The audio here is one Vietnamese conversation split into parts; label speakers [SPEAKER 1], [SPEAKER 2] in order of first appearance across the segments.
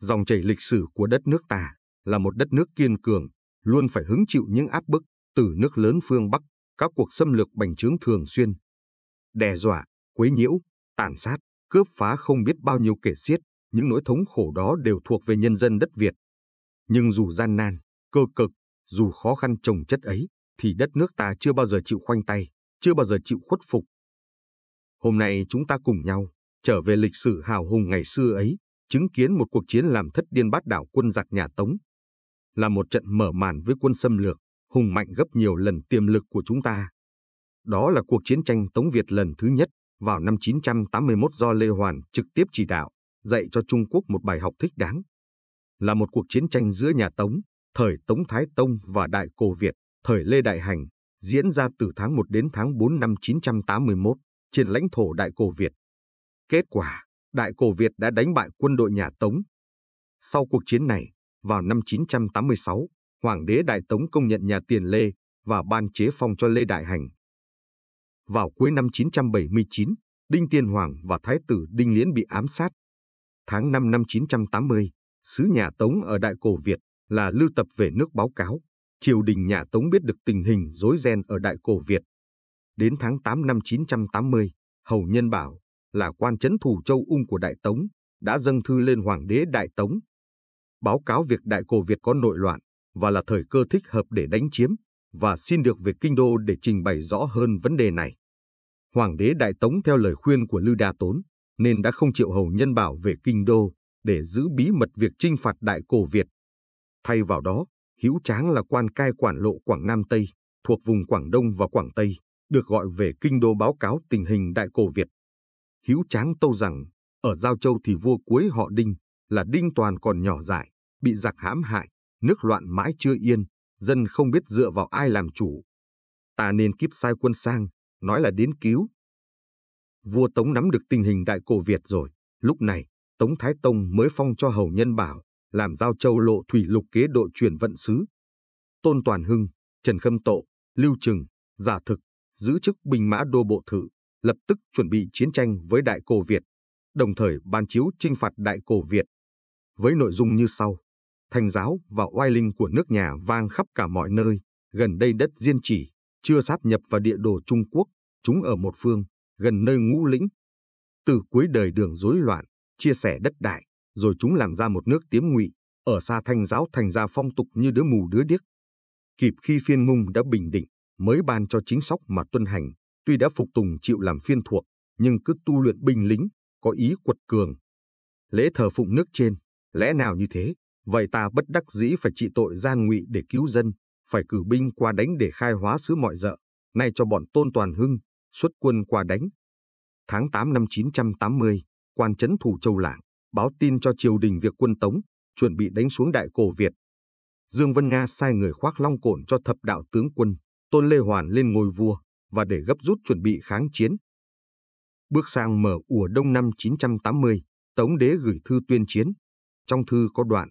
[SPEAKER 1] Dòng chảy lịch sử của đất nước ta là một đất nước kiên cường, luôn phải hứng chịu những áp bức từ nước lớn phương Bắc, các cuộc xâm lược bành trướng thường xuyên. Đe dọa, quấy nhiễu, tàn sát, cướp phá không biết bao nhiêu kể xiết, những nỗi thống khổ đó đều thuộc về nhân dân đất Việt. Nhưng dù gian nan, cơ cực, dù khó khăn trồng chất ấy, thì đất nước ta chưa bao giờ chịu khoanh tay, chưa bao giờ chịu khuất phục. Hôm nay chúng ta cùng nhau trở về lịch sử hào hùng ngày xưa ấy, chứng kiến một cuộc chiến làm thất điên bát đảo quân giặc nhà Tống. Là một trận mở màn với quân xâm lược, hùng mạnh gấp nhiều lần tiềm lực của chúng ta. Đó là cuộc chiến tranh Tống Việt lần thứ nhất vào năm 981 do Lê Hoàn trực tiếp chỉ đạo, dạy cho Trung Quốc một bài học thích đáng. Là một cuộc chiến tranh giữa nhà Tống, thời Tống Thái Tông và Đại Cổ Việt, thời Lê Đại Hành, diễn ra từ tháng 1 đến tháng 4 năm 981 trên lãnh thổ Đại Cổ Việt. Kết quả Đại cổ Việt đã đánh bại quân đội nhà Tống. Sau cuộc chiến này, vào năm 986, Hoàng đế Đại Tống công nhận nhà Tiền Lê và ban chế phong cho Lê Đại Hành. Vào cuối năm 979, Đinh Tiên Hoàng và Thái tử Đinh Liễn bị ám sát. Tháng 5 năm 980, sứ nhà Tống ở Đại Cổ Việt là Lưu Tập về nước báo cáo. Triều đình nhà Tống biết được tình hình rối ren ở Đại Cổ Việt. Đến tháng 8 năm 980, Hầu Nhân Bảo, là quan chấn thủ châu ung của Đại Tống, đã dâng thư lên Hoàng đế Đại Tống. Báo cáo việc Đại Cổ Việt có nội loạn và là thời cơ thích hợp để đánh chiếm và xin được về Kinh Đô để trình bày rõ hơn vấn đề này. Hoàng đế Đại Tống theo lời khuyên của Lư Đa Tốn nên đã không chịu hầu nhân bảo về Kinh Đô để giữ bí mật việc trinh phạt Đại Cổ Việt. Thay vào đó, Hữu Tráng là quan cai quản lộ Quảng Nam Tây, thuộc vùng Quảng Đông và Quảng Tây, được gọi về Kinh Đô báo cáo tình hình Đại Cổ Việt. Hữu Tráng tâu rằng, ở Giao Châu thì vua cuối họ Đinh, là Đinh Toàn còn nhỏ dại, bị giặc hãm hại, nước loạn mãi chưa yên, dân không biết dựa vào ai làm chủ. Ta nên kiếp sai quân sang, nói là đến cứu. Vua Tống nắm được tình hình đại cổ Việt rồi, lúc này, Tống Thái Tông mới phong cho Hầu Nhân Bảo, làm Giao Châu lộ thủy lục kế độ chuyển vận sứ. Tôn Toàn Hưng, Trần Khâm Tộ, Lưu Trừng, Giả Thực, giữ chức binh mã đô bộ thự lập tức chuẩn bị chiến tranh với Đại Cổ Việt, đồng thời ban chiếu trinh phạt Đại Cổ Việt. Với nội dung như sau, thành giáo và oai linh của nước nhà vang khắp cả mọi nơi, gần đây đất diên chỉ, chưa sáp nhập vào địa đồ Trung Quốc, chúng ở một phương, gần nơi ngũ lĩnh. Từ cuối đời đường rối loạn, chia sẻ đất đại, rồi chúng làm ra một nước tiếm ngụy, ở xa thanh giáo thành ra phong tục như đứa mù đứa điếc. Kịp khi phiên ngung đã bình định, mới ban cho chính sóc mà tuân hành, Tuy đã phục tùng chịu làm phiên thuộc, nhưng cứ tu luyện binh lính, có ý quật cường. Lễ thờ phụng nước trên, lẽ nào như thế? Vậy ta bất đắc dĩ phải trị tội gian ngụy để cứu dân, phải cử binh qua đánh để khai hóa xứ mọi dợ, nay cho bọn tôn toàn hưng, xuất quân qua đánh. Tháng 8 năm 980, quan chấn thủ châu lạng, báo tin cho triều đình việc quân Tống, chuẩn bị đánh xuống đại cổ Việt. Dương Vân Nga sai người khoác long cổn cho thập đạo tướng quân, Tôn Lê Hoàn lên ngôi vua, và để gấp rút chuẩn bị kháng chiến. Bước sang mở ủa đông năm 980, Tống Đế gửi thư tuyên chiến. Trong thư có đoạn,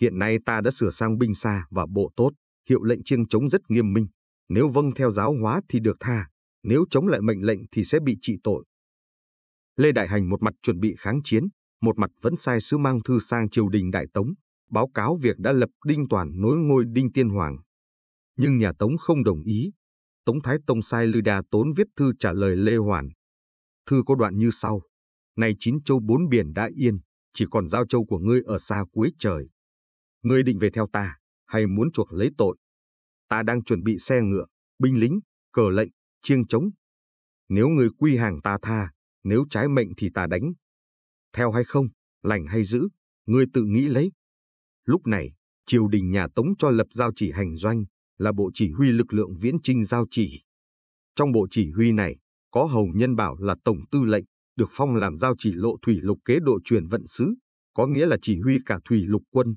[SPEAKER 1] hiện nay ta đã sửa sang binh xa và bộ tốt, hiệu lệnh chiêng chống rất nghiêm minh. Nếu vâng theo giáo hóa thì được tha, nếu chống lại mệnh lệnh thì sẽ bị trị tội. Lê Đại Hành một mặt chuẩn bị kháng chiến, một mặt vẫn sai sứ mang thư sang triều đình Đại Tống, báo cáo việc đã lập Đinh Toàn nối ngôi Đinh Tiên Hoàng. Nhưng nhà Tống không đồng ý, Tống Thái Tông sai Lư Đà Tốn viết thư trả lời Lê Hoàn. Thư có đoạn như sau. Này chín châu bốn biển đã yên, chỉ còn giao châu của ngươi ở xa cuối trời. Ngươi định về theo ta, hay muốn chuộc lấy tội? Ta đang chuẩn bị xe ngựa, binh lính, cờ lệnh, chiêng trống. Nếu ngươi quy hàng ta tha, nếu trái mệnh thì ta đánh. Theo hay không, lành hay giữ, ngươi tự nghĩ lấy. Lúc này, triều đình nhà Tống cho lập giao chỉ hành doanh, là Bộ Chỉ huy Lực lượng Viễn Trinh giao chỉ. Trong Bộ Chỉ huy này, có Hầu Nhân Bảo là Tổng Tư lệnh, được phong làm giao chỉ lộ thủy lục kế độ truyền vận sứ, có nghĩa là chỉ huy cả thủy lục quân.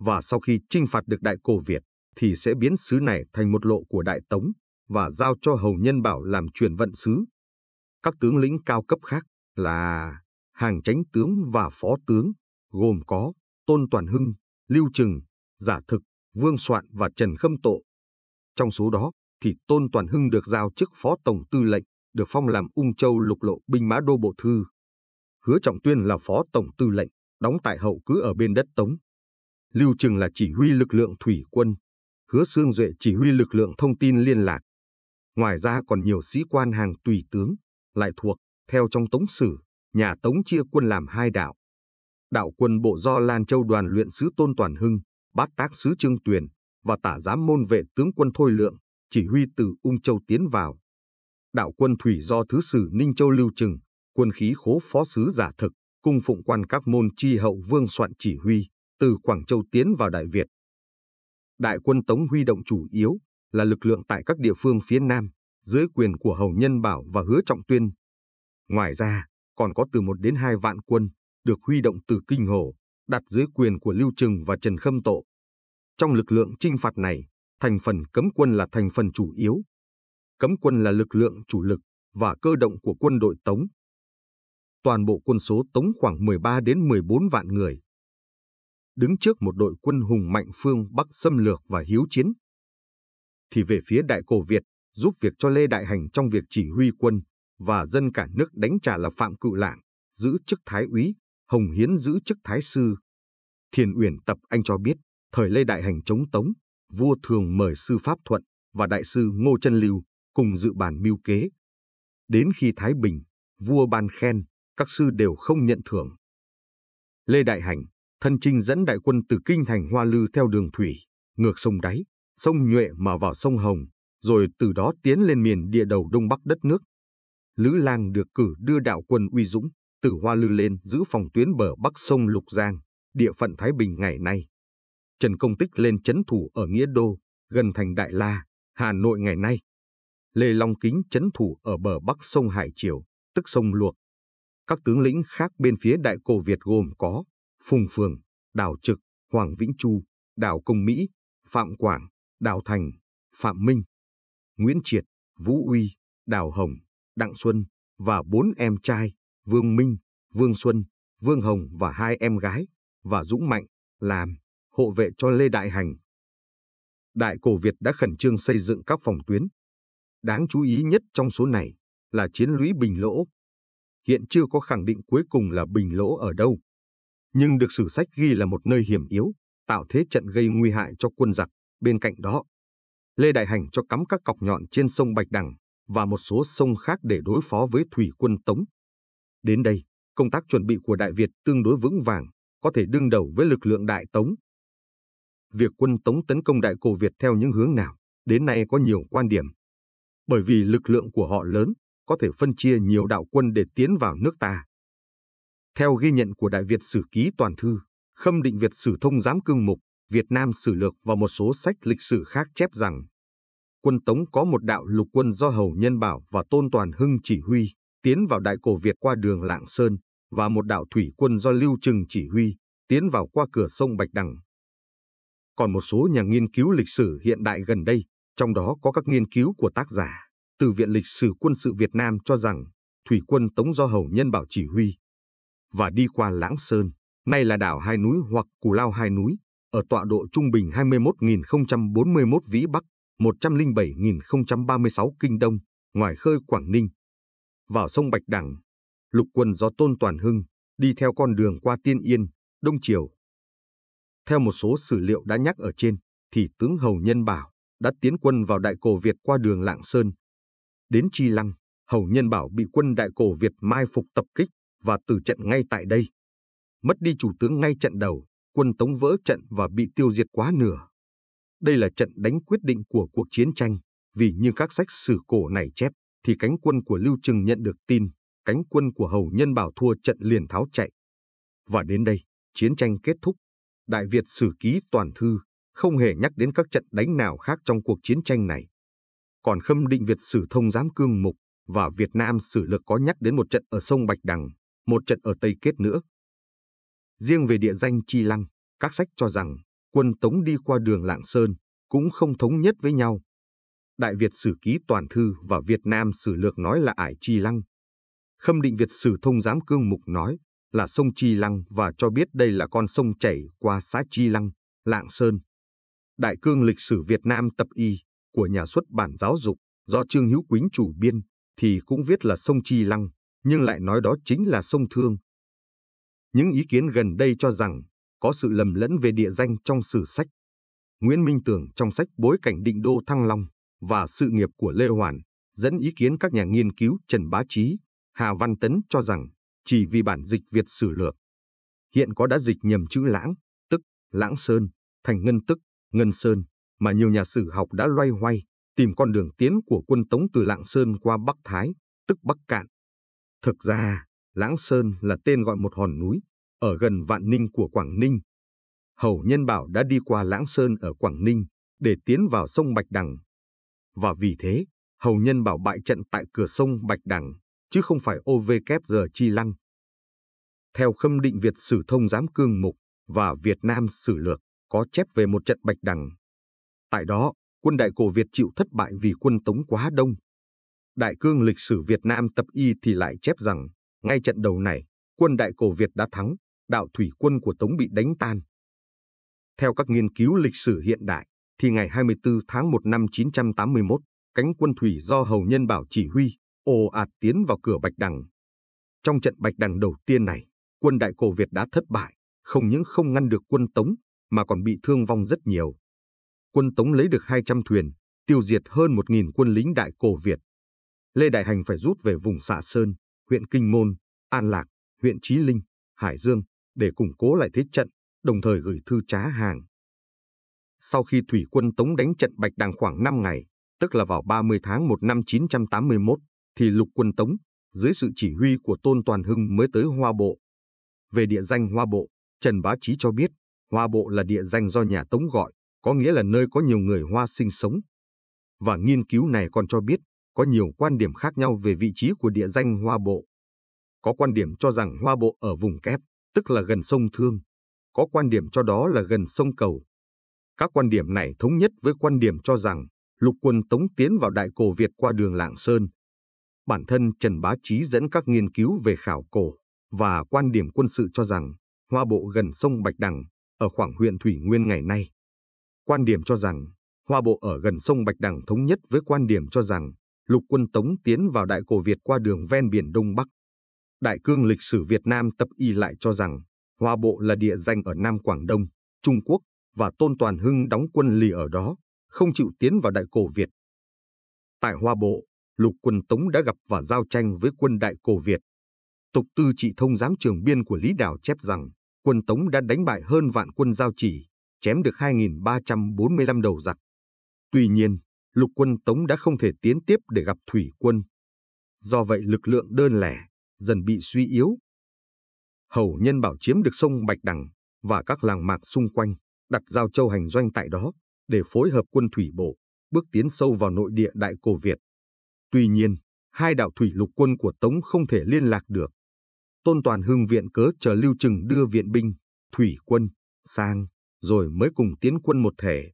[SPEAKER 1] Và sau khi chinh phạt được Đại Cổ Việt, thì sẽ biến sứ này thành một lộ của Đại Tống và giao cho Hầu Nhân Bảo làm truyền vận sứ. Các tướng lĩnh cao cấp khác là hàng chánh tướng và phó tướng, gồm có Tôn Toàn Hưng, Lưu Trừng, Giả Thực, Vương Soạn và Trần Khâm Tộ. Trong số đó thì Tôn Toàn Hưng được giao chức Phó Tổng Tư lệnh, được phong làm Ung Châu lục lộ binh mã đô bộ thư. Hứa Trọng Tuyên là Phó Tổng Tư lệnh, đóng tại hậu cứ ở bên đất Tống. Lưu Trừng là chỉ huy lực lượng thủy quân. Hứa Sương Duệ chỉ huy lực lượng thông tin liên lạc. Ngoài ra còn nhiều sĩ quan hàng tùy tướng, lại thuộc, theo trong tống sử, nhà tống chia quân làm hai đạo. Đạo quân bộ do Lan Châu đoàn luyện sứ Tôn Toàn Hưng, bác tác sứ Trương Tuyền và tả giám môn vệ tướng quân Thôi Lượng chỉ huy từ Ung Châu tiến vào. Đạo quân thủy do thứ sử Ninh Châu Lưu Trừng, quân khí khố phó sứ giả thực, cung phụng quan các môn chi hậu vương soạn chỉ huy, từ Quảng Châu tiến vào Đại Việt. Đại quân Tống huy động chủ yếu là lực lượng tại các địa phương phía Nam, dưới quyền của Hầu Nhân Bảo và Hứa Trọng Tuyên. Ngoài ra, còn có từ một đến hai vạn quân được huy động từ Kinh Hồ, đặt dưới quyền của Lưu Trừng và Trần Khâm Tộ. Trong lực lượng trinh phạt này, thành phần cấm quân là thành phần chủ yếu. Cấm quân là lực lượng chủ lực và cơ động của quân đội Tống. Toàn bộ quân số Tống khoảng 13 đến 14 vạn người. Đứng trước một đội quân hùng mạnh phương Bắc xâm lược và hiếu chiến. Thì về phía Đại Cổ Việt, giúp việc cho Lê Đại Hành trong việc chỉ huy quân và dân cả nước đánh trả là Phạm Cự Lạng, giữ chức Thái úy. Hồng Hiến giữ chức thái sư. Thiền Uyển Tập Anh cho biết, thời Lê Đại Hành chống Tống, vua thường mời sư Pháp Thuận và đại sư Ngô Trân Lưu cùng dự bàn mưu kế. Đến khi Thái Bình, vua ban khen, các sư đều không nhận thưởng. Lê Đại Hành, thân trinh dẫn đại quân từ Kinh Thành Hoa Lư theo đường thủy, ngược sông Đáy, sông Nhuệ mà vào sông Hồng, rồi từ đó tiến lên miền địa đầu đông bắc đất nước. Lữ Lang được cử đưa đạo quân uy dũng, từ Hoa Lư lên giữ phòng tuyến bờ bắc sông Lục Giang, địa phận Thái Bình ngày nay. Trần Công Tích lên chấn thủ ở Nghĩa Đô, gần thành Đại La, Hà Nội ngày nay. Lê Long Kính chấn thủ ở bờ bắc sông Hải Triều, tức sông Luộc. Các tướng lĩnh khác bên phía Đại Cổ Việt gồm có Phùng Phường, Đào Trực, Hoàng Vĩnh Chu, Đào Công Mỹ, Phạm Quảng, Đào Thành, Phạm Minh, Nguyễn Triệt, Vũ Uy, Đào Hồng, Đặng Xuân và bốn em trai Vương Minh, Vương Xuân, Vương Hồng và hai em gái, và Dũng Mạnh, làm, hộ vệ cho Lê Đại Hành. Đại cổ Việt đã khẩn trương xây dựng các phòng tuyến. Đáng chú ý nhất trong số này là chiến lũy Bình Lỗ. Hiện chưa có khẳng định cuối cùng là Bình Lỗ ở đâu, nhưng được sử sách ghi là một nơi hiểm yếu, tạo thế trận gây nguy hại cho quân giặc. Bên cạnh đó, Lê Đại Hành cho cắm các cọc nhọn trên sông Bạch Đằng và một số sông khác để đối phó với thủy quân Tống Đến đây, công tác chuẩn bị của Đại Việt tương đối vững vàng, có thể đương đầu với lực lượng Đại Tống. Việc quân Tống tấn công Đại Cổ Việt theo những hướng nào, đến nay có nhiều quan điểm. Bởi vì lực lượng của họ lớn, có thể phân chia nhiều đạo quân để tiến vào nước ta. Theo ghi nhận của Đại Việt Sử Ký Toàn Thư, Khâm Định Việt Sử Thông Giám Cương Mục, Việt Nam Sử Lược và một số sách lịch sử khác chép rằng quân Tống có một đạo lục quân do Hầu Nhân Bảo và Tôn Toàn Hưng chỉ huy, tiến vào Đại Cổ Việt qua đường Lạng Sơn và một đạo thủy quân do Lưu Trừng chỉ huy, tiến vào qua cửa sông Bạch Đằng. Còn một số nhà nghiên cứu lịch sử hiện đại gần đây, trong đó có các nghiên cứu của tác giả, từ Viện Lịch sử Quân sự Việt Nam cho rằng thủy quân Tống do Hầu Nhân Bảo chỉ huy và đi qua Lãng Sơn, nay là đảo Hai Núi hoặc Cù Lao Hai Núi, ở tọa độ trung bình 21.041 vĩ Bắc, 107.036 kinh đông, ngoài khơi Quảng Ninh, vào sông Bạch Đằng, lục quân do Tôn Toàn Hưng đi theo con đường qua Tiên Yên, Đông Triều. Theo một số sử liệu đã nhắc ở trên, thì tướng Hầu Nhân Bảo đã tiến quân vào Đại Cổ Việt qua đường Lạng Sơn. Đến Chi Lăng, Hầu Nhân Bảo bị quân Đại Cổ Việt mai phục tập kích và tử trận ngay tại đây. Mất đi chủ tướng ngay trận đầu, quân Tống vỡ trận và bị tiêu diệt quá nửa. Đây là trận đánh quyết định của cuộc chiến tranh, vì như các sách sử cổ này chép, thì cánh quân của Lưu Trừng nhận được tin, cánh quân của Hầu Nhân Bảo thua trận liền tháo chạy. Và đến đây, chiến tranh kết thúc. Đại Việt sử ký toàn thư, không hề nhắc đến các trận đánh nào khác trong cuộc chiến tranh này. Còn khâm định Việt sử thông giám cương mục và Việt Nam sử lực có nhắc đến một trận ở sông Bạch Đằng, một trận ở Tây Kết nữa. Riêng về địa danh Chi Lăng, các sách cho rằng quân Tống đi qua đường Lạng Sơn cũng không thống nhất với nhau Đại Việt Sử Ký Toàn Thư và Việt Nam Sử Lược nói là Ải Chi Lăng. Khâm định Việt Sử Thông Giám Cương Mục nói là sông Chi Lăng và cho biết đây là con sông chảy qua xã Chi Lăng, Lạng Sơn. Đại cương lịch sử Việt Nam tập y của nhà xuất bản giáo dục do Trương Hữu Quýnh chủ biên thì cũng viết là sông Chi Lăng, nhưng lại nói đó chính là sông Thương. Những ý kiến gần đây cho rằng có sự lầm lẫn về địa danh trong sử sách. Nguyễn Minh Tường trong sách Bối cảnh định đô Thăng Long và sự nghiệp của Lê Hoàn, dẫn ý kiến các nhà nghiên cứu Trần Bá Chí, Hà Văn Tấn cho rằng chỉ vì bản dịch Việt sử lược. Hiện có đã dịch nhầm chữ lãng, tức lãng sơn, thành ngân tức, ngân sơn, mà nhiều nhà sử học đã loay hoay, tìm con đường tiến của quân Tống từ Lạng Sơn qua Bắc Thái, tức Bắc Cạn. Thực ra, Lãng Sơn là tên gọi một hòn núi, ở gần Vạn Ninh của Quảng Ninh. Hầu Nhân Bảo đã đi qua Lãng Sơn ở Quảng Ninh để tiến vào sông Bạch Đằng và vì thế hầu nhân bảo bại trận tại cửa sông Bạch Đằng, chứ không phải OVKR Chi Lăng. Theo khâm định Việt Sử Thông Giám Cương Mục và Việt Nam Sử Lược có chép về một trận Bạch Đằng. Tại đó, quân đại cổ Việt chịu thất bại vì quân Tống quá đông. Đại cương lịch sử Việt Nam tập y thì lại chép rằng, ngay trận đầu này, quân đại cổ Việt đã thắng, đạo thủy quân của Tống bị đánh tan. Theo các nghiên cứu lịch sử hiện đại, thì ngày 24 tháng 1 năm 981, cánh quân thủy do Hầu Nhân Bảo chỉ huy, ồ ạt tiến vào cửa Bạch Đằng. Trong trận Bạch Đằng đầu tiên này, quân Đại Cổ Việt đã thất bại, không những không ngăn được quân Tống, mà còn bị thương vong rất nhiều. Quân Tống lấy được 200 thuyền, tiêu diệt hơn 1.000 quân lính Đại Cổ Việt. Lê Đại Hành phải rút về vùng Xạ Sơn, huyện Kinh Môn, An Lạc, huyện Chí Linh, Hải Dương để củng cố lại thế trận, đồng thời gửi thư trá hàng sau khi thủy quân Tống đánh trận Bạch Đằng khoảng 5 ngày, tức là vào 30 tháng 1 năm 981, thì lục quân Tống, dưới sự chỉ huy của Tôn Toàn Hưng mới tới Hoa Bộ. Về địa danh Hoa Bộ, Trần Bá Chí cho biết, Hoa Bộ là địa danh do nhà Tống gọi, có nghĩa là nơi có nhiều người Hoa sinh sống. Và nghiên cứu này còn cho biết, có nhiều quan điểm khác nhau về vị trí của địa danh Hoa Bộ. Có quan điểm cho rằng Hoa Bộ ở vùng kép, tức là gần sông Thương. Có quan điểm cho đó là gần sông Cầu, các quan điểm này thống nhất với quan điểm cho rằng lục quân tống tiến vào Đại Cổ Việt qua đường Lạng Sơn. Bản thân Trần Bá Chí dẫn các nghiên cứu về khảo cổ và quan điểm quân sự cho rằng Hoa Bộ gần sông Bạch Đằng ở khoảng huyện Thủy Nguyên ngày nay. Quan điểm cho rằng Hoa Bộ ở gần sông Bạch Đằng thống nhất với quan điểm cho rằng lục quân Tống tiến vào Đại Cổ Việt qua đường ven biển Đông Bắc. Đại cương lịch sử Việt Nam tập y lại cho rằng Hoa Bộ là địa danh ở Nam Quảng Đông, Trung Quốc và Tôn Toàn Hưng đóng quân lì ở đó, không chịu tiến vào Đại Cổ Việt. Tại Hoa Bộ, lục quân Tống đã gặp và giao tranh với quân Đại Cổ Việt. Tục tư trị thông giám trường biên của Lý Đào chép rằng quân Tống đã đánh bại hơn vạn quân giao chỉ, chém được 2.345 đầu giặc. Tuy nhiên, lục quân Tống đã không thể tiến tiếp để gặp thủy quân. Do vậy lực lượng đơn lẻ, dần bị suy yếu. Hầu nhân bảo chiếm được sông Bạch Đằng và các làng mạc xung quanh đặt giao châu hành doanh tại đó để phối hợp quân thủy bộ, bước tiến sâu vào nội địa Đại Cổ Việt. Tuy nhiên, hai đạo thủy lục quân của Tống không thể liên lạc được. Tôn Toàn Hưng viện cớ chờ Lưu Trừng đưa viện binh, thủy quân, sang, rồi mới cùng tiến quân một thể.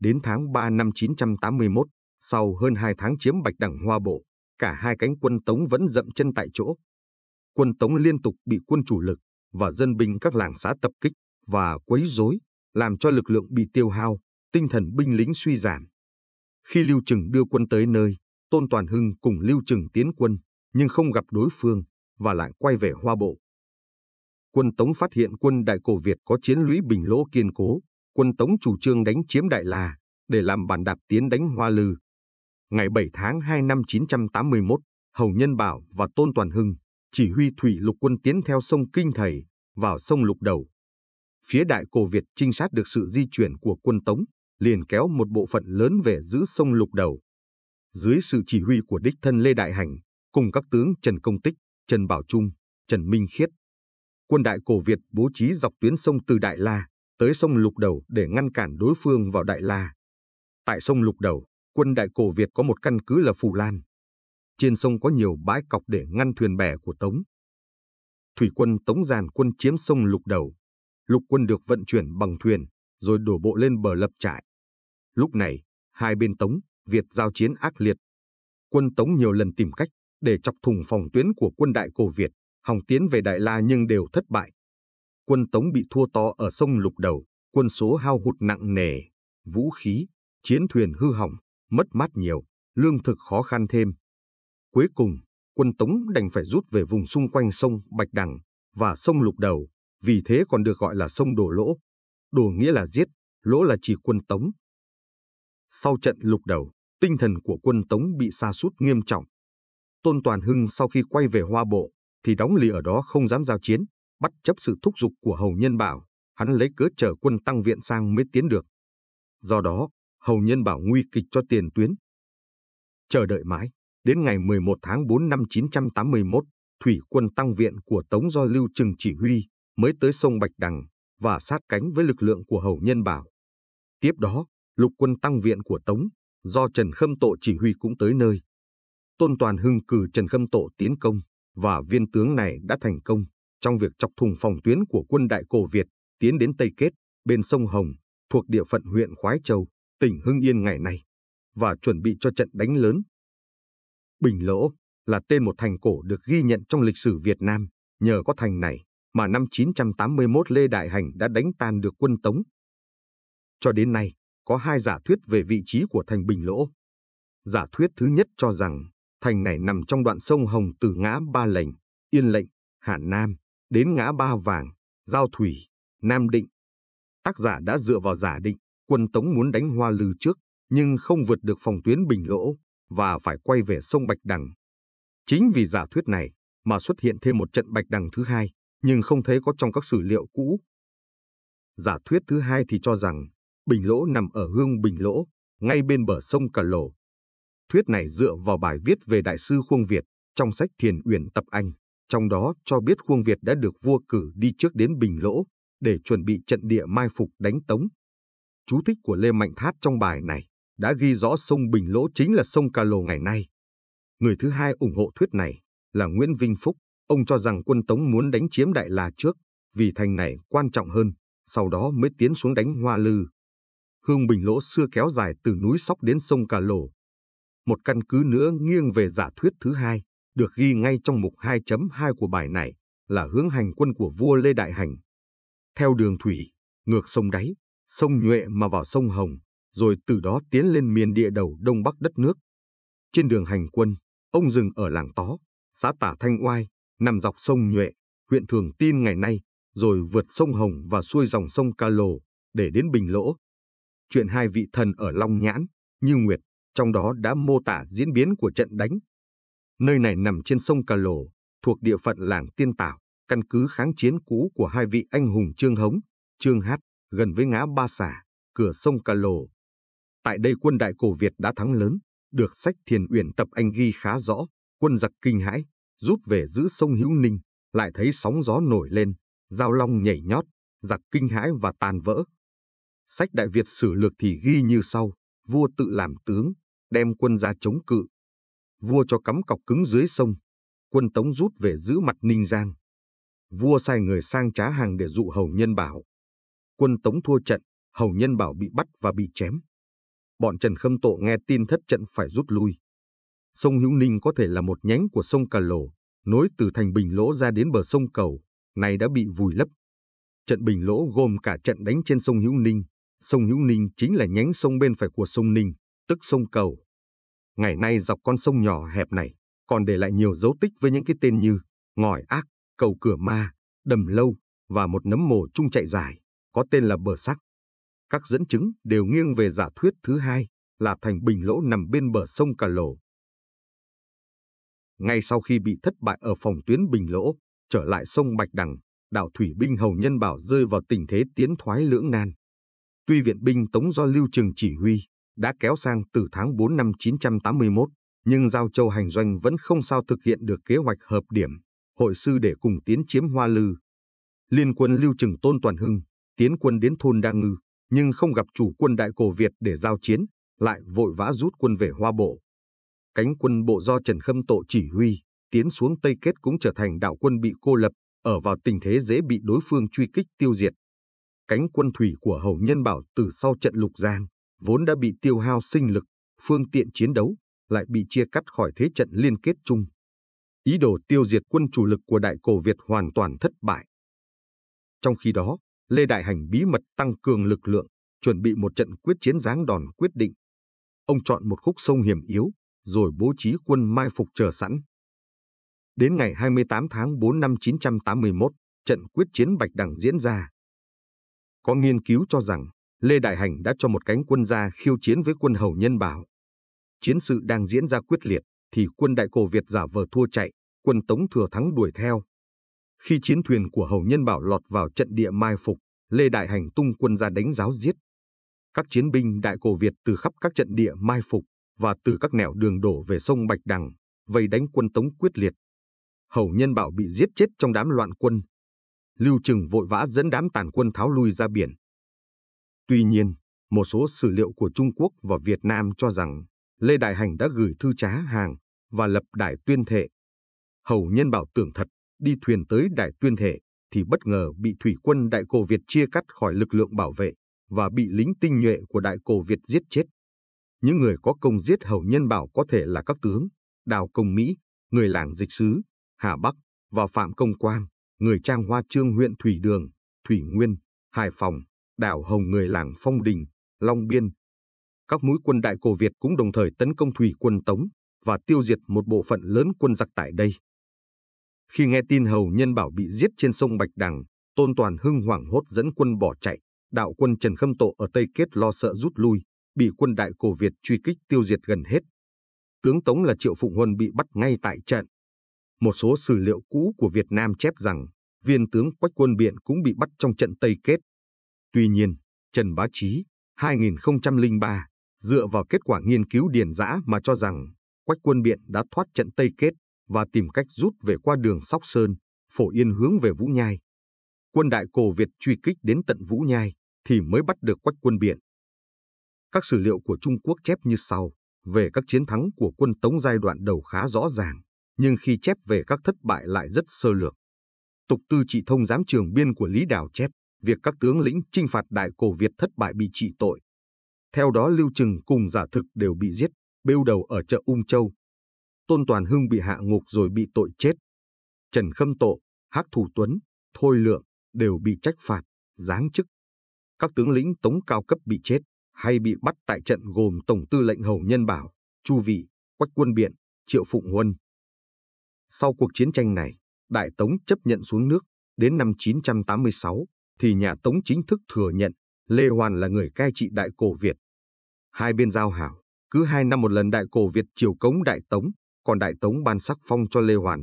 [SPEAKER 1] Đến tháng 3 năm 981, sau hơn hai tháng chiếm Bạch Đẳng Hoa Bộ, cả hai cánh quân Tống vẫn dậm chân tại chỗ. Quân Tống liên tục bị quân chủ lực và dân binh các làng xã tập kích và quấy rối, làm cho lực lượng bị tiêu hao, tinh thần binh lính suy giảm. Khi Lưu Trừng đưa quân tới nơi, Tôn Toàn Hưng cùng Lưu Trừng tiến quân, nhưng không gặp đối phương, và lại quay về hoa bộ. Quân Tống phát hiện quân Đại Cổ Việt có chiến lũy bình lỗ kiên cố, quân Tống chủ trương đánh chiếm Đại La, để làm bàn đạp tiến đánh Hoa Lư. Ngày 7 tháng 2 năm 981, Hầu Nhân Bảo và Tôn Toàn Hưng chỉ huy thủy lục quân tiến theo sông Kinh Thầy, vào sông Lục Đầu, Phía đại cổ Việt trinh sát được sự di chuyển của quân Tống, liền kéo một bộ phận lớn về giữ sông Lục Đầu. Dưới sự chỉ huy của đích thân Lê Đại Hành, cùng các tướng Trần Công Tích, Trần Bảo Trung, Trần Minh Khiết, quân đại cổ Việt bố trí dọc tuyến sông từ Đại La tới sông Lục Đầu để ngăn cản đối phương vào Đại La. Tại sông Lục Đầu, quân đại cổ Việt có một căn cứ là Phù Lan. Trên sông có nhiều bãi cọc để ngăn thuyền bè của Tống. Thủy quân Tống giàn quân chiếm sông Lục Đầu, lục quân được vận chuyển bằng thuyền, rồi đổ bộ lên bờ lập trại. Lúc này, hai bên Tống, Việt giao chiến ác liệt. Quân Tống nhiều lần tìm cách để chọc thùng phòng tuyến của quân đại cổ Việt, hòng tiến về Đại La nhưng đều thất bại. Quân Tống bị thua to ở sông Lục Đầu, quân số hao hụt nặng nề, vũ khí, chiến thuyền hư hỏng, mất mát nhiều, lương thực khó khăn thêm. Cuối cùng, quân Tống đành phải rút về vùng xung quanh sông Bạch Đằng và sông Lục Đầu vì thế còn được gọi là sông Đổ Lỗ. Đổ nghĩa là giết, lỗ là chỉ quân Tống. Sau trận lục đầu, tinh thần của quân Tống bị sa sút nghiêm trọng. Tôn Toàn Hưng sau khi quay về Hoa Bộ, thì đóng lì ở đó không dám giao chiến, bắt chấp sự thúc giục của Hầu Nhân Bảo, hắn lấy cớ chờ quân tăng viện sang mới tiến được. Do đó, Hầu Nhân Bảo nguy kịch cho tiền tuyến. Chờ đợi mãi, đến ngày 11 tháng 4 năm 981, thủy quân tăng viện của Tống do Lưu Trừng chỉ huy mới tới sông Bạch Đằng và sát cánh với lực lượng của Hầu Nhân Bảo. Tiếp đó, lục quân tăng viện của Tống, do Trần Khâm Tộ chỉ huy cũng tới nơi. Tôn Toàn Hưng cử Trần Khâm Tộ tiến công, và viên tướng này đã thành công trong việc chọc thùng phòng tuyến của quân Đại Cổ Việt tiến đến Tây Kết, bên sông Hồng, thuộc địa phận huyện Khoái Châu, tỉnh Hưng Yên ngày nay, và chuẩn bị cho trận đánh lớn. Bình Lỗ là tên một thành cổ được ghi nhận trong lịch sử Việt Nam nhờ có thành này mà năm 981 Lê Đại Hành đã đánh tan được quân Tống. Cho đến nay, có hai giả thuyết về vị trí của thành Bình Lỗ. Giả thuyết thứ nhất cho rằng thành này nằm trong đoạn sông Hồng từ ngã Ba Lệnh, Yên Lệnh, Hà Nam đến ngã Ba Vàng, Giao Thủy, Nam Định. Tác giả đã dựa vào giả định quân Tống muốn đánh Hoa Lư trước nhưng không vượt được phòng tuyến Bình Lỗ và phải quay về sông Bạch Đằng. Chính vì giả thuyết này mà xuất hiện thêm một trận Bạch Đằng thứ hai nhưng không thấy có trong các sử liệu cũ. Giả thuyết thứ hai thì cho rằng Bình Lỗ nằm ở hương Bình Lỗ, ngay bên bờ sông Cà Lồ. Thuyết này dựa vào bài viết về Đại sư Khuông Việt trong sách Thiền Uyển Tập Anh, trong đó cho biết Khuông Việt đã được vua cử đi trước đến Bình Lỗ để chuẩn bị trận địa mai phục đánh Tống. Chú thích của Lê Mạnh Thát trong bài này đã ghi rõ sông Bình Lỗ chính là sông Cà Lồ ngày nay. Người thứ hai ủng hộ thuyết này là Nguyễn Vinh Phúc, Ông cho rằng quân Tống muốn đánh chiếm Đại La trước, vì thành này quan trọng hơn, sau đó mới tiến xuống đánh Hoa Lư. Hương Bình Lỗ xưa kéo dài từ núi Sóc đến sông Cà Lồ. Một căn cứ nữa nghiêng về giả thuyết thứ hai, được ghi ngay trong mục 2.2 của bài này, là hướng hành quân của vua Lê Đại Hành. Theo đường thủy, ngược sông Đáy, sông Nhuệ mà vào sông Hồng, rồi từ đó tiến lên miền địa đầu đông bắc đất nước. Trên đường hành quân, ông dừng ở làng Tó, xã Tả Thanh Oai, nằm dọc sông Nhuệ, huyện Thường Tin ngày nay, rồi vượt sông Hồng và xuôi dòng sông Ca Lồ để đến Bình Lỗ. Chuyện hai vị thần ở Long Nhãn, Như Nguyệt, trong đó đã mô tả diễn biến của trận đánh. Nơi này nằm trên sông Ca Lồ, thuộc địa phận làng Tiên Tảo, căn cứ kháng chiến cũ của hai vị anh hùng Trương Hống, Trương Hát, gần với ngã Ba Xả, cửa sông Ca Lồ. Tại đây quân đại cổ Việt đã thắng lớn, được sách Thiền Uyển tập anh ghi khá rõ, quân giặc kinh hãi, rút về giữ sông Hữu Ninh, lại thấy sóng gió nổi lên, giao long nhảy nhót, giặc kinh hãi và tàn vỡ. Sách Đại Việt sử lược thì ghi như sau, vua tự làm tướng, đem quân ra chống cự. Vua cho cắm cọc cứng dưới sông, quân tống rút về giữ mặt Ninh Giang. Vua sai người sang trá hàng để dụ hầu nhân bảo. Quân tống thua trận, hầu nhân bảo bị bắt và bị chém. Bọn Trần Khâm Tộ nghe tin thất trận phải rút lui. Sông Hữu Ninh có thể là một nhánh của sông Cà Lồ, nối từ thành Bình Lỗ ra đến bờ sông Cầu, này đã bị vùi lấp. Trận Bình Lỗ gồm cả trận đánh trên sông Hữu Ninh. Sông Hữu Ninh chính là nhánh sông bên phải của sông Ninh, tức sông Cầu. Ngày nay dọc con sông nhỏ hẹp này còn để lại nhiều dấu tích với những cái tên như ngòi ác, cầu cửa ma, đầm lâu và một nấm mồ chung chạy dài, có tên là bờ sắc. Các dẫn chứng đều nghiêng về giả thuyết thứ hai là thành Bình Lỗ nằm bên bờ sông Cà Lồ, ngay sau khi bị thất bại ở phòng tuyến Bình Lỗ, trở lại sông Bạch Đằng, đảo Thủy Binh Hầu Nhân Bảo rơi vào tình thế tiến thoái lưỡng nan. Tuy viện binh Tống do Lưu Trường chỉ huy đã kéo sang từ tháng 4 năm 981, nhưng Giao Châu hành doanh vẫn không sao thực hiện được kế hoạch hợp điểm, hội sư để cùng tiến chiếm Hoa Lư. Liên quân Lưu Trừng Tôn Toàn Hưng tiến quân đến thôn Đa Ngư, nhưng không gặp chủ quân Đại Cổ Việt để giao chiến, lại vội vã rút quân về Hoa Bộ cánh quân bộ do Trần Khâm Tổ chỉ huy, tiến xuống Tây Kết cũng trở thành đạo quân bị cô lập, ở vào tình thế dễ bị đối phương truy kích tiêu diệt. Cánh quân thủy của Hầu Nhân Bảo từ sau trận Lục Giang, vốn đã bị tiêu hao sinh lực, phương tiện chiến đấu, lại bị chia cắt khỏi thế trận liên kết chung. Ý đồ tiêu diệt quân chủ lực của Đại Cổ Việt hoàn toàn thất bại. Trong khi đó, Lê Đại Hành bí mật tăng cường lực lượng, chuẩn bị một trận quyết chiến giáng đòn quyết định. Ông chọn một khúc sông hiểm yếu, rồi bố trí quân mai phục chờ sẵn. Đến ngày 28 tháng 4 năm 981, trận quyết chiến Bạch Đằng diễn ra. Có nghiên cứu cho rằng Lê Đại Hành đã cho một cánh quân ra khiêu chiến với quân Hầu Nhân Bảo. Chiến sự đang diễn ra quyết liệt, thì quân Đại Cổ Việt giả vờ thua chạy, quân Tống Thừa Thắng đuổi theo. Khi chiến thuyền của Hầu Nhân Bảo lọt vào trận địa mai phục, Lê Đại Hành tung quân ra đánh giáo giết. Các chiến binh Đại Cổ Việt từ khắp các trận địa mai phục và từ các nẻo đường đổ về sông Bạch Đằng, vây đánh quân Tống quyết liệt. Hầu nhân bảo bị giết chết trong đám loạn quân. Lưu Trừng vội vã dẫn đám tàn quân tháo lui ra biển. Tuy nhiên, một số sử liệu của Trung Quốc và Việt Nam cho rằng Lê Đại Hành đã gửi thư trá hàng và lập đài tuyên thệ. Hầu nhân bảo tưởng thật, đi thuyền tới đài tuyên thệ thì bất ngờ bị thủy quân Đại Cổ Việt chia cắt khỏi lực lượng bảo vệ và bị lính tinh nhuệ của Đại Cổ Việt giết chết. Những người có công giết hầu nhân bảo có thể là các tướng, đào công Mỹ, người làng dịch sứ, Hà Bắc và Phạm Công Quang, người trang hoa trương huyện Thủy Đường, Thủy Nguyên, Hải Phòng, đảo Hồng người làng Phong Đình, Long Biên. Các mũi quân đại cổ Việt cũng đồng thời tấn công thủy quân Tống và tiêu diệt một bộ phận lớn quân giặc tại đây. Khi nghe tin hầu nhân bảo bị giết trên sông Bạch Đằng, Tôn Toàn Hưng hoảng hốt dẫn quân bỏ chạy, đạo quân Trần Khâm Tổ ở Tây Kết lo sợ rút lui, bị quân đại cổ Việt truy kích tiêu diệt gần hết. Tướng Tống là Triệu Phụng Huân bị bắt ngay tại trận. Một số sử liệu cũ của Việt Nam chép rằng viên tướng Quách Quân Biện cũng bị bắt trong trận Tây Kết. Tuy nhiên, Trần Bá Chí, 2003, dựa vào kết quả nghiên cứu điển giã mà cho rằng Quách Quân Biện đã thoát trận Tây Kết và tìm cách rút về qua đường Sóc Sơn, Phổ Yên hướng về Vũ Nhai. Quân đại cổ Việt truy kích đến tận Vũ Nhai thì mới bắt được Quách Quân Biện. Các sử liệu của Trung Quốc chép như sau, về các chiến thắng của quân Tống giai đoạn đầu khá rõ ràng, nhưng khi chép về các thất bại lại rất sơ lược. Tục tư trị thông giám trường biên của Lý Đào chép, việc các tướng lĩnh trinh phạt đại cổ Việt thất bại bị trị tội. Theo đó Lưu Trừng cùng giả thực đều bị giết, bêu đầu ở chợ Ung Châu. Tôn Toàn Hưng bị hạ ngục rồi bị tội chết. Trần Khâm Tộ, Hắc Thủ Tuấn, Thôi Lượng đều bị trách phạt, giáng chức. Các tướng lĩnh tống cao cấp bị chết hay bị bắt tại trận gồm Tổng tư lệnh Hầu Nhân Bảo, Chu Vị, Quách Quân Biện, Triệu Phụng Huân. Sau cuộc chiến tranh này, Đại Tống chấp nhận xuống nước, đến năm 986 thì nhà Tống chính thức thừa nhận Lê Hoàn là người cai trị Đại Cổ Việt. Hai bên giao hảo, cứ hai năm một lần Đại Cổ Việt triều cống Đại Tống, còn Đại Tống ban sắc phong cho Lê Hoàn.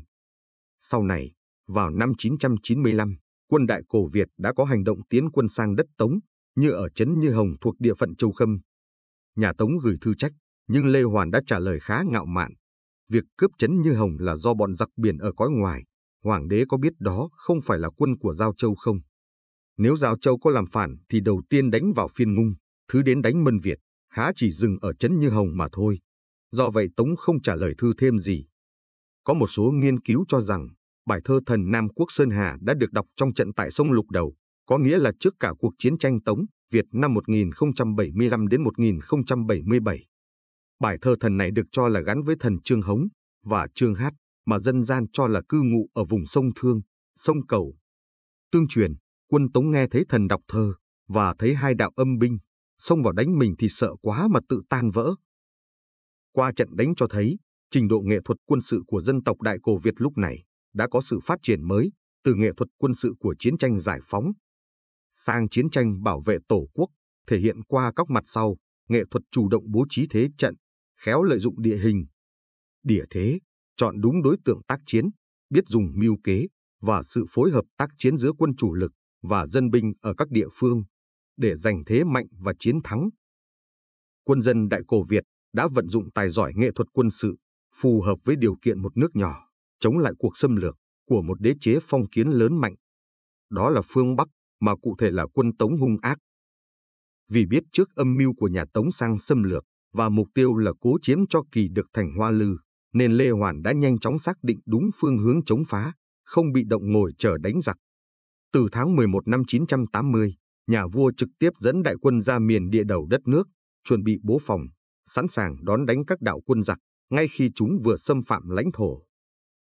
[SPEAKER 1] Sau này, vào năm 995, quân Đại Cổ Việt đã có hành động tiến quân sang đất Tống, như ở Trấn Như Hồng thuộc địa phận Châu Khâm. Nhà Tống gửi thư trách, nhưng Lê Hoàn đã trả lời khá ngạo mạn. Việc cướp Trấn Như Hồng là do bọn giặc biển ở cõi ngoài, Hoàng đế có biết đó không phải là quân của Giao Châu không? Nếu Giao Châu có làm phản thì đầu tiên đánh vào phiên ngung, thứ đến đánh mân Việt, há chỉ dừng ở Trấn Như Hồng mà thôi. Do vậy Tống không trả lời thư thêm gì. Có một số nghiên cứu cho rằng bài thơ Thần Nam Quốc Sơn Hà đã được đọc trong trận tại sông Lục Đầu có nghĩa là trước cả cuộc chiến tranh Tống Việt năm 1075 đến 1077. Bài thơ thần này được cho là gắn với thần Trương Hống và Trương Hát mà dân gian cho là cư ngụ ở vùng sông Thương, sông Cầu. Tương truyền, quân Tống nghe thấy thần đọc thơ và thấy hai đạo âm binh xông vào đánh mình thì sợ quá mà tự tan vỡ. Qua trận đánh cho thấy, trình độ nghệ thuật quân sự của dân tộc Đại Cổ Việt lúc này đã có sự phát triển mới, từ nghệ thuật quân sự của chiến tranh giải phóng sang chiến tranh bảo vệ Tổ quốc, thể hiện qua các mặt sau, nghệ thuật chủ động bố trí thế trận, khéo lợi dụng địa hình, địa thế, chọn đúng đối tượng tác chiến, biết dùng mưu kế và sự phối hợp tác chiến giữa quân chủ lực và dân binh ở các địa phương để giành thế mạnh và chiến thắng. Quân dân Đại Cổ Việt đã vận dụng tài giỏi nghệ thuật quân sự phù hợp với điều kiện một nước nhỏ, chống lại cuộc xâm lược của một đế chế phong kiến lớn mạnh. Đó là phương Bắc mà cụ thể là quân Tống hung ác. Vì biết trước âm mưu của nhà Tống sang xâm lược và mục tiêu là cố chiếm cho kỳ được thành Hoa Lư, nên Lê Hoàn đã nhanh chóng xác định đúng phương hướng chống phá, không bị động ngồi chờ đánh giặc. Từ tháng 11 năm 980, nhà vua trực tiếp dẫn đại quân ra miền địa đầu đất nước, chuẩn bị bố phòng, sẵn sàng đón đánh các đạo quân giặc ngay khi chúng vừa xâm phạm lãnh thổ.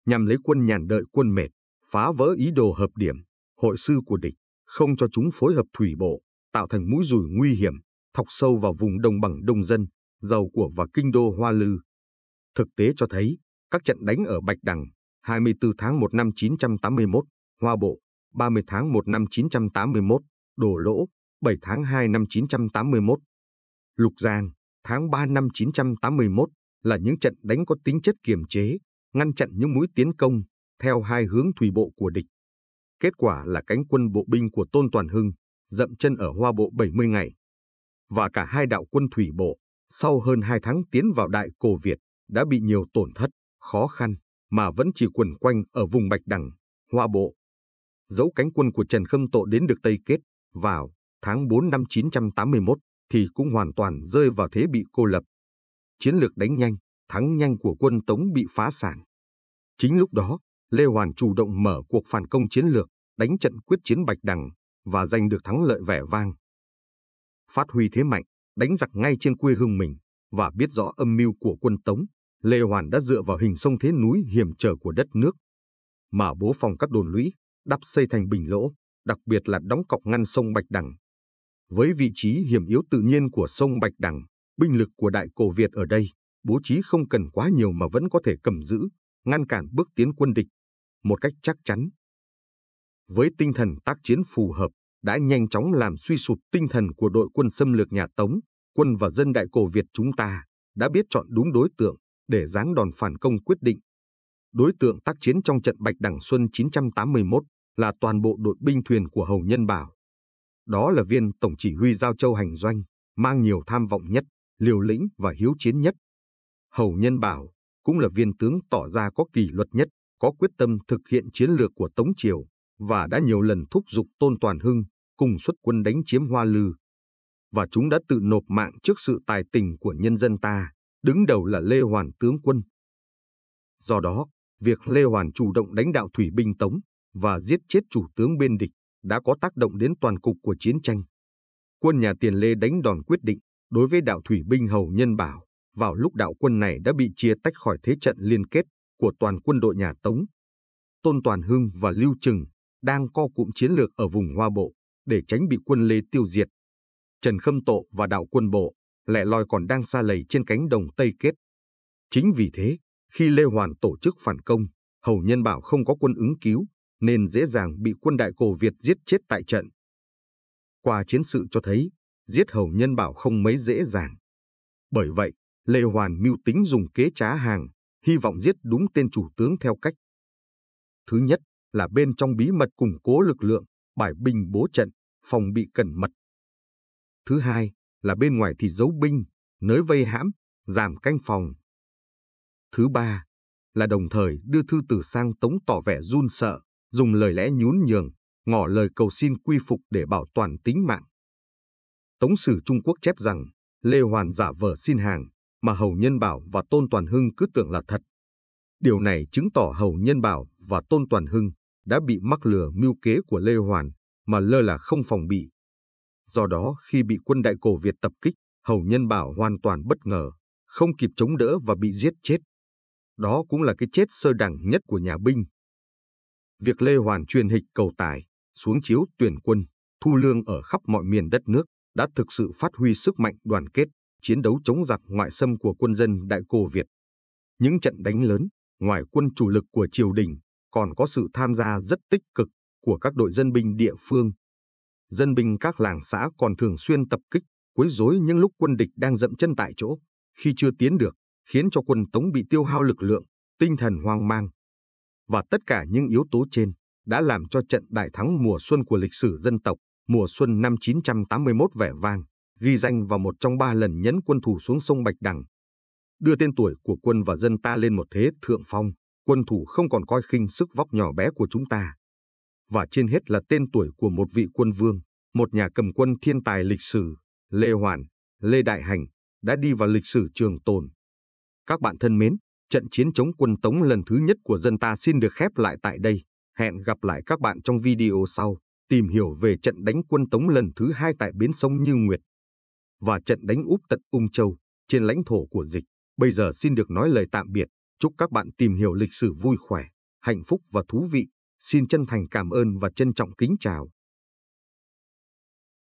[SPEAKER 1] Nhằm lấy quân nhàn đợi quân mệt, phá vỡ ý đồ hợp điểm, hội sư của địch, không cho chúng phối hợp thủy bộ, tạo thành mũi rùi nguy hiểm, thọc sâu vào vùng đồng bằng đông dân, giàu của và kinh đô Hoa Lư. Thực tế cho thấy, các trận đánh ở Bạch Đằng, 24 tháng 1 năm 981, Hoa Bộ, 30 tháng 1 năm 981, Đổ Lỗ, 7 tháng 2 năm 981, Lục Giang, tháng 3 năm 981 là những trận đánh có tính chất kiềm chế, ngăn chặn những mũi tiến công theo hai hướng thủy bộ của địch. Kết quả là cánh quân bộ binh của Tôn Toàn Hưng dậm chân ở Hoa Bộ 70 ngày. Và cả hai đạo quân thủy bộ, sau hơn hai tháng tiến vào Đại Cổ Việt, đã bị nhiều tổn thất, khó khăn, mà vẫn chỉ quẩn quanh ở vùng Bạch Đằng, Hoa Bộ. Dấu cánh quân của Trần Khâm Tộ đến được Tây Kết, vào tháng 4 năm 981, thì cũng hoàn toàn rơi vào thế bị cô lập. Chiến lược đánh nhanh, thắng nhanh của quân Tống bị phá sản. Chính lúc đó, Lê Hoàn chủ động mở cuộc phản công chiến lược, đánh trận quyết chiến Bạch Đằng và giành được thắng lợi vẻ vang. Phát huy thế mạnh, đánh giặc ngay trên quê hương mình và biết rõ âm mưu của quân Tống, Lê Hoàn đã dựa vào hình sông thế núi hiểm trở của đất nước mà bố phòng các đồn lũy, đắp xây thành bình lỗ, đặc biệt là đóng cọc ngăn sông Bạch Đằng. Với vị trí hiểm yếu tự nhiên của sông Bạch Đằng, binh lực của Đại Cổ Việt ở đây bố trí không cần quá nhiều mà vẫn có thể cầm giữ, ngăn cản bước tiến quân địch một cách chắc chắn. Với tinh thần tác chiến phù hợp, đã nhanh chóng làm suy sụp tinh thần của đội quân xâm lược nhà Tống, quân và dân đại cổ Việt chúng ta đã biết chọn đúng đối tượng để giáng đòn phản công quyết định. Đối tượng tác chiến trong trận Bạch Đằng Xuân 981 là toàn bộ đội binh thuyền của Hầu Nhân Bảo. Đó là viên tổng chỉ huy Giao Châu Hành Doanh, mang nhiều tham vọng nhất, liều lĩnh và hiếu chiến nhất. Hầu Nhân Bảo cũng là viên tướng tỏ ra có kỷ luật nhất có quyết tâm thực hiện chiến lược của Tống Triều và đã nhiều lần thúc giục Tôn Toàn Hưng cùng xuất quân đánh chiếm Hoa Lư. Và chúng đã tự nộp mạng trước sự tài tình của nhân dân ta, đứng đầu là Lê Hoàn tướng quân. Do đó, việc Lê Hoàn chủ động đánh đạo thủy binh Tống và giết chết chủ tướng bên địch đã có tác động đến toàn cục của chiến tranh. Quân nhà tiền Lê đánh đòn quyết định đối với đạo thủy binh Hầu Nhân Bảo, vào lúc đạo quân này đã bị chia tách khỏi thế trận liên kết của toàn quân đội nhà Tống. Tôn Toàn Hưng và Lưu Trừng đang co cụm chiến lược ở vùng Hoa Bộ để tránh bị quân Lê tiêu diệt. Trần Khâm Tộ và đạo quân Bộ lẻ loi còn đang xa lầy trên cánh đồng Tây Kết. Chính vì thế, khi Lê Hoàn tổ chức phản công, Hầu Nhân Bảo không có quân ứng cứu nên dễ dàng bị quân Đại Cổ Việt giết chết tại trận. Qua chiến sự cho thấy, giết Hầu Nhân Bảo không mấy dễ dàng. Bởi vậy, Lê Hoàn mưu tính dùng kế trá hàng, hy vọng giết đúng tên chủ tướng theo cách. Thứ nhất là bên trong bí mật củng cố lực lượng, bài binh bố trận, phòng bị cẩn mật. Thứ hai là bên ngoài thì giấu binh, nới vây hãm, giảm canh phòng. Thứ ba là đồng thời đưa thư từ sang tống tỏ vẻ run sợ, dùng lời lẽ nhún nhường, ngỏ lời cầu xin quy phục để bảo toàn tính mạng. Tống sử Trung Quốc chép rằng Lê Hoàn giả vờ xin hàng, mà Hầu Nhân Bảo và Tôn Toàn Hưng cứ tưởng là thật. Điều này chứng tỏ Hầu Nhân Bảo và Tôn Toàn Hưng đã bị mắc lừa mưu kế của Lê Hoàn mà lơ là không phòng bị. Do đó khi bị quân đại cổ Việt tập kích, Hầu Nhân Bảo hoàn toàn bất ngờ, không kịp chống đỡ và bị giết chết. Đó cũng là cái chết sơ đẳng nhất của nhà binh. Việc Lê Hoàn truyền hịch cầu tài, xuống chiếu tuyển quân, thu lương ở khắp mọi miền đất nước đã thực sự phát huy sức mạnh đoàn kết chiến đấu chống giặc ngoại xâm của quân dân Đại Cổ Việt. Những trận đánh lớn, ngoài quân chủ lực của triều đình, còn có sự tham gia rất tích cực của các đội dân binh địa phương. Dân binh các làng xã còn thường xuyên tập kích, quấy rối những lúc quân địch đang dậm chân tại chỗ, khi chưa tiến được, khiến cho quân Tống bị tiêu hao lực lượng, tinh thần hoang mang. Và tất cả những yếu tố trên đã làm cho trận đại thắng mùa xuân của lịch sử dân tộc, mùa xuân năm 981 vẻ vang ghi danh vào một trong ba lần nhấn quân thủ xuống sông Bạch Đằng, đưa tên tuổi của quân và dân ta lên một thế thượng phong, quân thủ không còn coi khinh sức vóc nhỏ bé của chúng ta. Và trên hết là tên tuổi của một vị quân vương, một nhà cầm quân thiên tài lịch sử, Lê Hoàn, Lê Đại Hành, đã đi vào lịch sử trường tồn. Các bạn thân mến, trận chiến chống quân Tống lần thứ nhất của dân ta xin được khép lại tại đây. Hẹn gặp lại các bạn trong video sau, tìm hiểu về trận đánh quân Tống lần thứ hai tại Bến Sông Như Nguyệt và trận đánh úp tận Ung Châu trên lãnh thổ của dịch. Bây giờ xin được nói lời tạm biệt, chúc các bạn tìm hiểu lịch sử vui khỏe, hạnh phúc và thú vị. Xin chân thành cảm ơn và trân trọng kính chào.